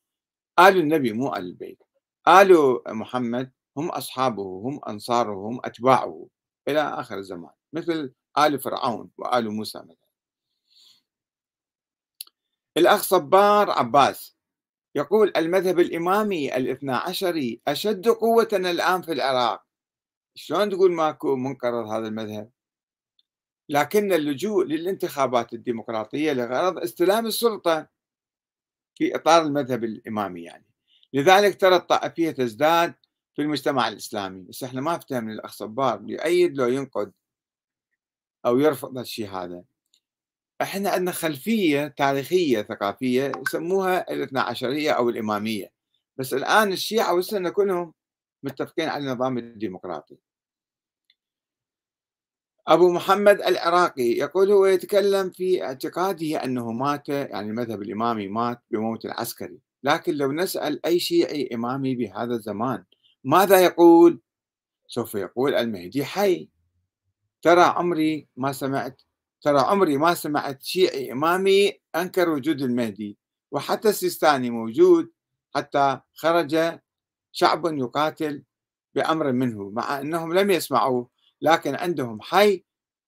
آل النبي مو آل البيت آل محمد هم أصحابه هم أنصاره هم أتباعه إلى آخر الزمان مثل آل فرعون وآل موسى مثلا الأخ صبار عباس يقول المذهب الإمامي الاثنى عشري أشد قوة الآن في العراق شلون تقول ماكو منقرض هذا المذهب لكن اللجوء للانتخابات الديمقراطية لغرض استلام السلطة في إطار المذهب الإمامي يعني لذلك ترى الطائفية تزداد في المجتمع الإسلامي بس احنا ما فهمنا الأخ صبار يؤيد لو ينقد أو يرفض الشيء هذا احنا عندنا خلفية تاريخية ثقافية يسموها الاثنا عشرية أو الإمامية بس الآن الشيعة والسنة كلهم متفقين على النظام الديمقراطي أبو محمد العراقي يقول هو يتكلم في اعتقاده أنه مات يعني المذهب الإمامي مات بموت العسكري لكن لو نسأل أي شيعي إمامي بهذا الزمان ماذا يقول سوف يقول المهدي حي ترى عمري ما سمعت ترى عمري ما سمعت شيعي إمامي أنكر وجود المهدي وحتى السيستاني موجود حتى خرج شعب يقاتل بأمر منه مع أنهم لم يسمعوه لكن عندهم حي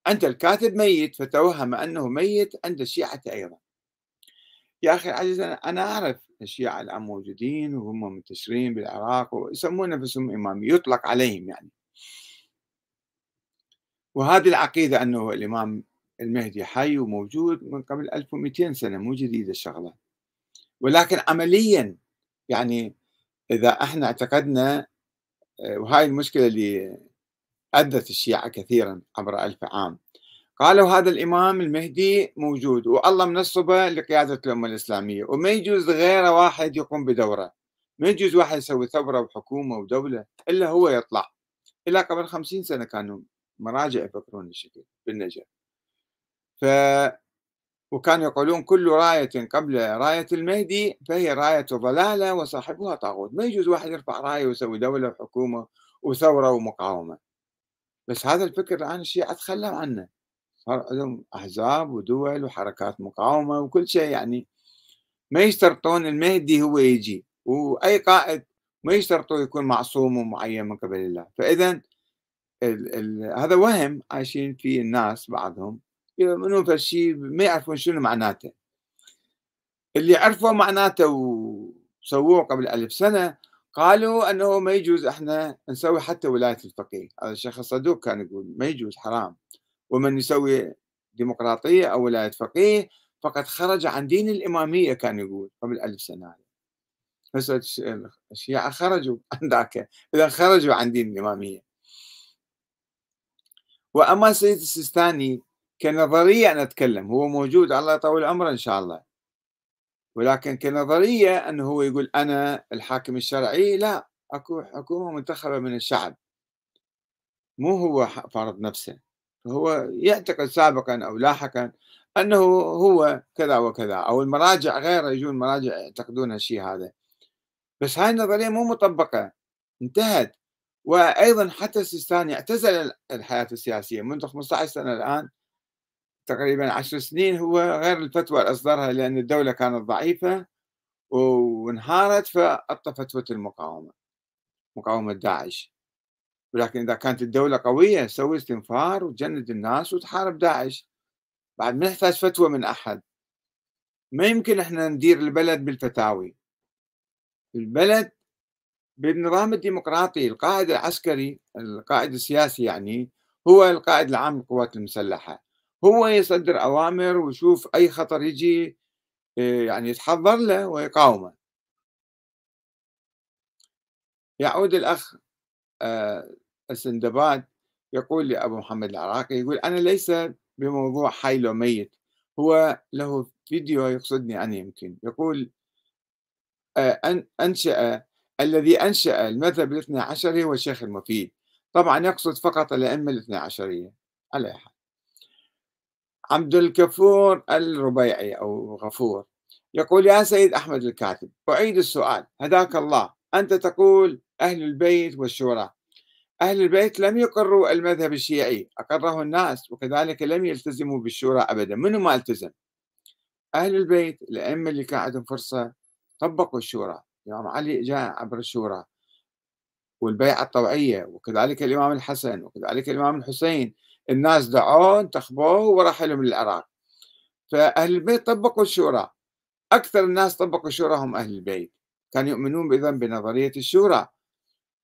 أنت الكاتب ميت فتوهم أنه ميت عند الشيعة أيضا يا أخي العزيز أنا أعرف الشيعة الآن موجودين وهم منتشرين بالعراق ويسمون نفسهم إمامي يطلق عليهم يعني وهذه العقيدة أنه الإمام المهدي حي وموجود من قبل 1200 سنة مو جديدة الشغلة ولكن عمليا يعني إذا احنا اعتقدنا آه، وهاي المشكلة اللي أذت الشيعة كثيرا عبر ألف عام قالوا هذا الإمام المهدي موجود والله منصبه لقيادة الأمة الإسلامية وما يجوز غيره واحد يقوم بدوره ما يجوز واحد يسوي ثورة وحكومة ودولة إلا هو يطلع إلى قبل خمسين سنة كانوا مراجع يفكرون الشكل بالنجف ف وكانوا يقولون كل راية قبل راية المهدي فهي راية ضلالة وصاحبها طاغوت ما يجوز واحد يرفع راية ويسوي دولة وحكومة وثورة ومقاومة بس هذا الفكر الآن الشيعة تخلوا عنه صار عندهم أحزاب ودول وحركات مقاومة وكل شيء يعني ما يشترطون المهدي هو يجي وأي قائد ما يشترطوا يكون معصوم ومعين من قبل الله فإذا ال ال هذا وهم عايشين فيه الناس بعضهم يؤمنون في الشيء ما يعرفون شنو معناته اللي عرفوا معناته وسووه قبل ألف سنة قالوا انه ما يجوز احنا نسوي حتى ولايه الفقيه، هذا الشيخ الصدوق كان يقول ما يجوز حرام ومن يسوي ديمقراطيه او ولايه فقيه فقد خرج عن دين الاماميه كان يقول قبل ألف سنه هسه الشيعه خرجوا عن ذاك اذا خرجوا عن دين الاماميه واما السيد السيستاني كنظريه انا اتكلم هو موجود الله يطول عمره ان شاء الله ولكن كنظرية أنه هو يقول أنا الحاكم الشرعي لا أكو حكومة منتخبة من الشعب مو هو فرض نفسه هو يعتقد سابقا أو لاحقا أنه هو كذا وكذا أو المراجع غيره يجون مراجع يعتقدون هالشيء هذا بس هاي النظرية مو مطبقة انتهت وأيضا حتى السيستاني اعتزل الحياة السياسية منذ 15 سنة الآن تقريبا عشر سنين هو غير الفتوى اللي أصدرها لأن الدولة كانت ضعيفة وانهارت فأعطى فتوى المقاومة مقاومة داعش ولكن إذا كانت الدولة قوية تسوي استنفار وتجند الناس وتحارب داعش بعد ما نحتاج فتوى من أحد ما يمكن احنا ندير البلد بالفتاوي البلد بالنظام الديمقراطي القائد العسكري القائد السياسي يعني هو القائد العام للقوات المسلحه هو يصدر أوامر ويشوف أي خطر يجي آه، يعني يتحضر له ويقاومه يعود الأخ آه، السندباد يقول لأبو محمد العراقي يقول أنا ليس بموضوع حي لو ميت هو له فيديو يقصدني أنا يمكن يقول آه، أن أنشأ الذي أنشأ المذهب الاثنى عشري هو الشيخ المفيد طبعا يقصد فقط الأئمة الاثنى عشرية على حال عبد الكفور الربيعي أو غفور يقول يا سيد أحمد الكاتب أعيد السؤال هداك الله أنت تقول أهل البيت والشورى أهل البيت لم يقروا المذهب الشيعي أقره الناس وكذلك لم يلتزموا بالشورى أبدا منو ما التزم أهل البيت الأئمة اللي كان عندهم فرصة طبقوا الشورى الإمام علي جاء عبر الشورى والبيعة الطوعية وكذلك الإمام الحسن وكذلك الإمام الحسين الناس دعوه انتخبوه وراح لهم للعراق فأهل البيت طبقوا الشورى أكثر الناس طبقوا الشورى هم أهل البيت كانوا يؤمنون إذا بنظرية الشورى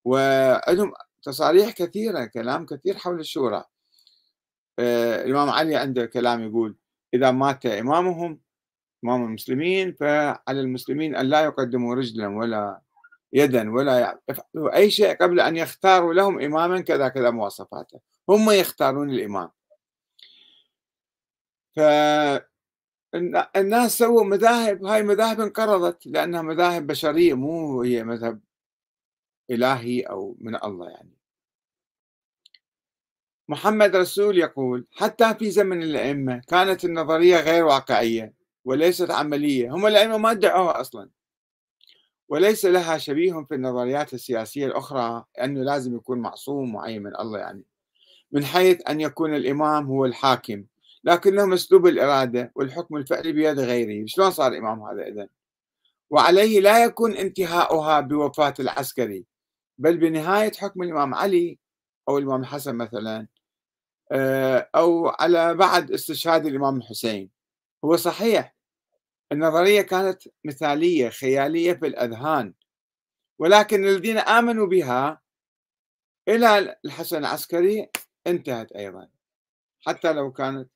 وعندهم تصاريح كثيرة كلام كثير حول الشورى آه، الإمام علي عنده كلام يقول إذا مات إمامهم إمام المسلمين فعلى المسلمين أن لا يقدموا رجلا ولا يدا ولا يفعلوا أي شيء قبل أن يختاروا لهم إماما كذا كذا مواصفاته هم يختارون الإمام فالناس سووا مذاهب هاي مذاهب انقرضت لأنها مذاهب بشرية مو هي مذهب إلهي أو من الله يعني محمد رسول يقول حتى في زمن الأئمة كانت النظرية غير واقعية وليست عملية هم الأئمة ما ادعوها أصلا وليس لها شبيه في النظريات السياسية الأخرى أنه لازم يكون معصوم معين من الله يعني من حيث أن يكون الإمام هو الحاكم لكنه مسلوب الإرادة والحكم الفعلي بيد غيره شلون صار إمام هذا إذن وعليه لا يكون انتهاؤها بوفاة العسكري بل بنهاية حكم الإمام علي أو الإمام الحسن مثلا آه، أو على بعد استشهاد الإمام الحسين هو صحيح النظرية كانت مثالية خيالية في الأذهان ولكن الذين آمنوا بها إلى الحسن العسكري انتهت أيضا حتى لو كانت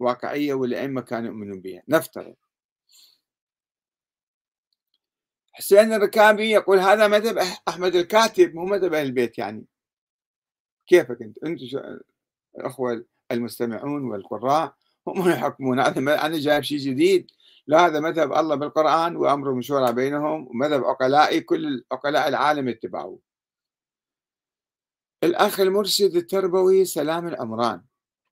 واقعية والأئمة كانوا يؤمنون بها نفترض حسين الركابي يقول هذا مذهب أحمد الكاتب مو مذهب أهل البيت يعني كيفك أنت أنت الأخوة المستمعون والقراء هم يحكمون هذا أنا جايب شيء جديد لا هذا مذهب الله بالقرآن وأمره مشورة بينهم ومذهب عقلائي كل عقلاء العالم اتبعوه الأخ المرشد التربوي سلام الأمران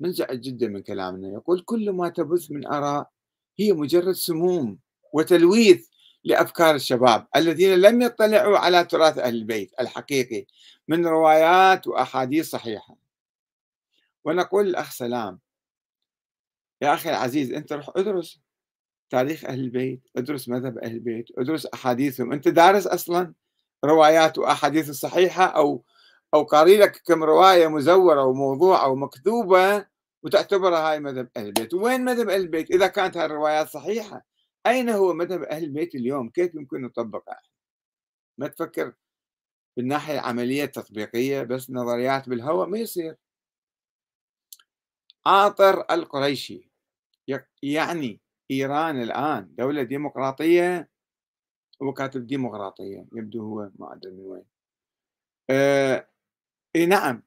منزعج جدا من كلامنا يقول كل ما تبث من آراء هي مجرد سموم وتلويث لأفكار الشباب الذين لم يطلعوا على تراث أهل البيت الحقيقي من روايات وأحاديث صحيحة ونقول الأخ سلام يا أخي العزيز أنت روح ادرس تاريخ أهل البيت ادرس مذهب أهل البيت ادرس أحاديثهم أنت دارس أصلا روايات وأحاديث صحيحة أو او قاري لك كم روايه مزوره وموضوعه ومكتوبه وتعتبرها هاي مذهب اهل البيت وين مذهب اهل البيت اذا كانت هاي الروايات صحيحه اين هو مذهب اهل البيت اليوم كيف يمكن نطبقه ما تفكر بالناحيه العمليه التطبيقيه بس نظريات بالهواء ما يصير عاطر القريشي يعني ايران الان دوله ديمقراطيه هو كاتب ديمقراطيه يبدو هو ما ادري من وين آه إيه نعم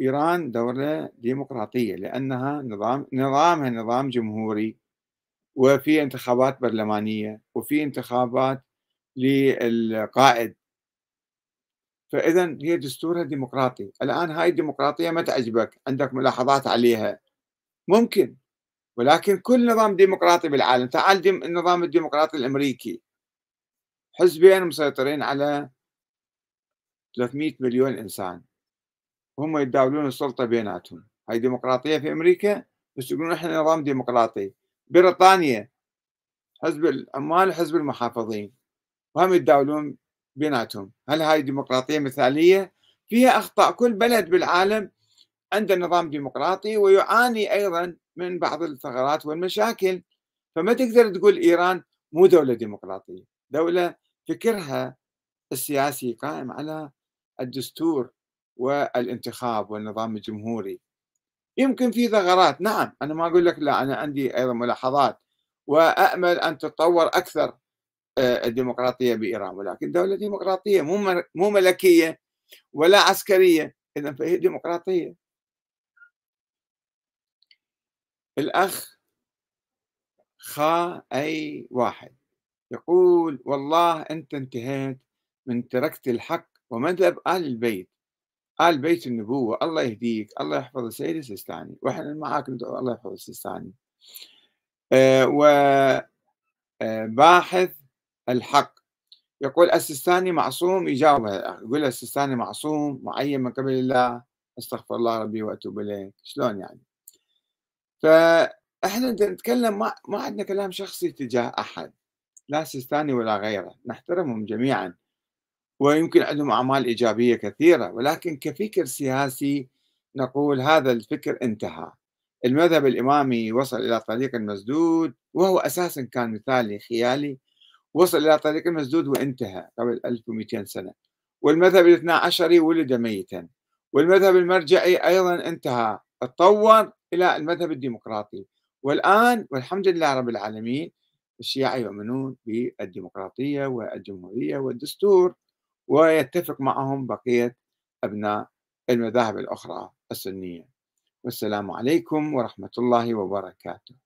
إيران دولة ديمقراطية لأنها نظام نظامها نظام جمهوري وفي انتخابات برلمانية وفي انتخابات للقائد فإذا هي دستورها ديمقراطي الآن هاي الديمقراطية ما تعجبك عندك ملاحظات عليها ممكن ولكن كل نظام ديمقراطي بالعالم تعال دي النظام الديمقراطي الأمريكي حزبين مسيطرين على 300 مليون إنسان وهم يتداولون السلطة بيناتهم هاي ديمقراطية في أمريكا بس يقولون إحنا نظام ديمقراطي بريطانيا حزب العمال وحزب المحافظين وهم يتداولون بيناتهم هل هاي ديمقراطية مثالية فيها أخطاء كل بلد بالعالم عنده نظام ديمقراطي ويعاني أيضا من بعض الثغرات والمشاكل فما تقدر تقول إيران مو دولة ديمقراطية دولة فكرها السياسي قائم على الدستور والانتخاب والنظام الجمهوري يمكن في ثغرات نعم أنا ما أقول لك لا أنا عندي أيضا ملاحظات وامل أن تتطور أكثر آه، الديمقراطية بإيران ولكن دولة ديمقراطية مو مو ملكية ولا عسكرية إذا فهي ديمقراطية الأخ خا أي واحد يقول والله أنت انتهيت من تركت الحق ومذهب آل البيت آل بيت النبوة الله يهديك الله يحفظ السيد السيستاني وإحنا معاك ندعو الله يحفظ السيستاني آه، وباحث آه، الحق يقول السيستاني معصوم يجاوب يقول السيستاني معصوم معين من قبل الله استغفر الله ربي واتوب اليه شلون يعني فاحنا نتكلم ما عندنا كلام شخصي تجاه احد لا سيستاني ولا غيره نحترمهم جميعا ويمكن عندهم أعمال إيجابية كثيرة ولكن كفكر سياسي نقول هذا الفكر انتهى المذهب الإمامي وصل إلى طريق مسدود وهو أساسا كان مثالي خيالي وصل إلى طريق مسدود وانتهى قبل 1200 سنة والمذهب الاثنى عشري ولد ميتا والمذهب المرجعي أيضا انتهى تطور إلى المذهب الديمقراطي والآن والحمد لله رب العالمين الشيعة يؤمنون بالديمقراطية والجمهورية والدستور ويتفق معهم بقية أبناء المذاهب الأخرى السنية والسلام عليكم ورحمة الله وبركاته